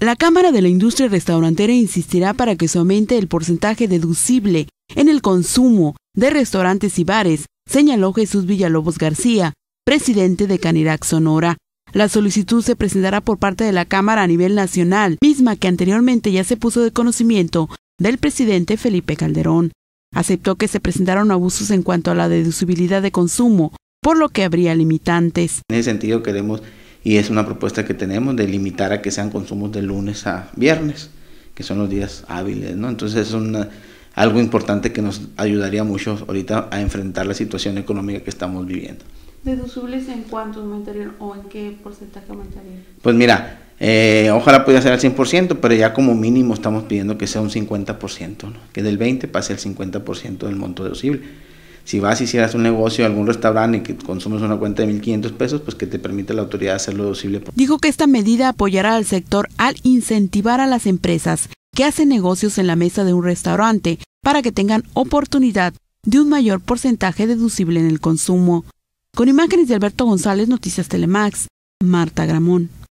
La Cámara de la Industria Restaurantera insistirá para que se aumente el porcentaje deducible en el consumo de restaurantes y bares, señaló Jesús Villalobos García, presidente de Canirac Sonora. La solicitud se presentará por parte de la Cámara a nivel nacional, misma que anteriormente ya se puso de conocimiento del presidente Felipe Calderón. Aceptó que se presentaron abusos en cuanto a la deducibilidad de consumo, por lo que habría limitantes. En ese sentido queremos y es una propuesta que tenemos de limitar a que sean consumos de lunes a viernes, que son los días hábiles, ¿no? Entonces es una, algo importante que nos ayudaría mucho ahorita a enfrentar la situación económica que estamos viviendo. ¿Deducibles en cuánto aumentarían o en qué porcentaje aumentarían? Pues mira, eh, ojalá pudiera ser al 100%, pero ya como mínimo estamos pidiendo que sea un 50%, que del 20 pase al 50% del monto deducible si vas y hicieras un negocio, algún restaurante y que consumes una cuenta de 1.500 pesos, pues que te permite la autoridad hacerlo deducible. Dijo que esta medida apoyará al sector al incentivar a las empresas que hacen negocios en la mesa de un restaurante para que tengan oportunidad de un mayor porcentaje deducible en el consumo. Con imágenes de Alberto González, Noticias Telemax, Marta Gramón.